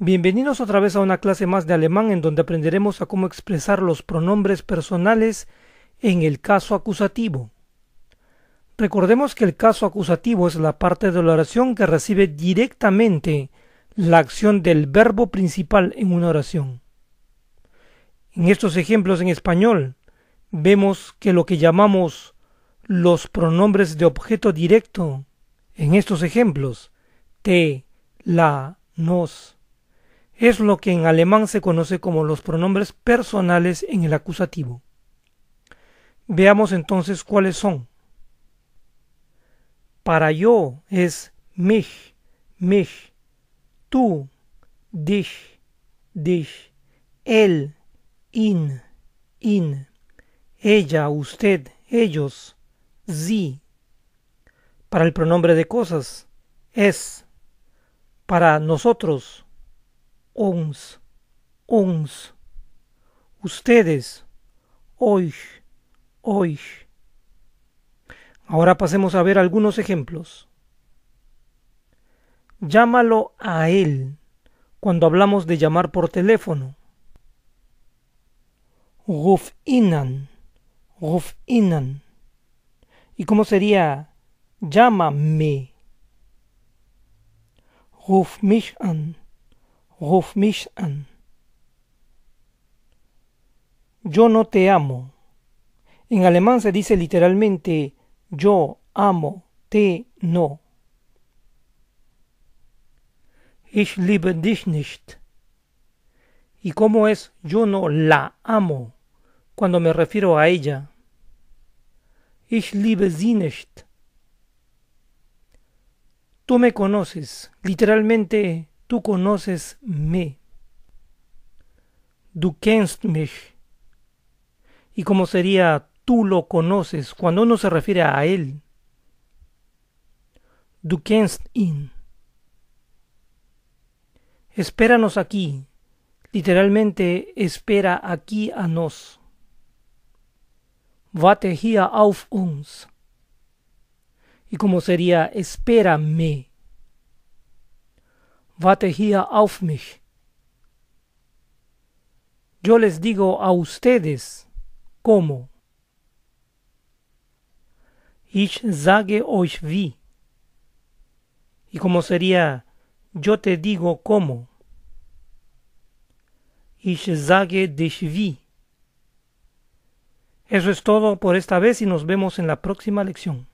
Bienvenidos otra vez a una clase más de alemán en donde aprenderemos a cómo expresar los pronombres personales en el caso acusativo. Recordemos que el caso acusativo es la parte de la oración que recibe directamente la acción del verbo principal en una oración. En estos ejemplos en español vemos que lo que llamamos los pronombres de objeto directo, en estos ejemplos, te, la, nos, es lo que en alemán se conoce como los pronombres personales en el acusativo. Veamos entonces cuáles son. Para yo es mich, mich, tú, dich, dich, él, in, in, ella, usted, ellos, sie. Para el pronombre de cosas, es. Para nosotros, Uns, uns. Ustedes, hoy, hoy. Ahora pasemos a ver algunos ejemplos. Llámalo a él cuando hablamos de llamar por teléfono. Ruf inan, ruf inan. ¿Y cómo sería llámame? Ruf mich an, Ruf an. Yo no te amo. En alemán se dice literalmente yo amo, te no. Ich liebe dich nicht. ¿Y cómo es yo no la amo cuando me refiero a ella? Ich liebe sie nicht. Tú me conoces, literalmente conoces me. Du kennst mich. Y cómo sería tú lo conoces cuando uno se refiere a él. Du kennst ihn. Espéranos aquí. Literalmente, espera aquí a nos. Warte hier auf uns. Y como sería, espérame auf mich. Yo les digo a ustedes cómo. Ich sage euch wie. Y como sería yo te digo cómo. Ich sage dich wie. Eso es todo por esta vez y nos vemos en la próxima lección.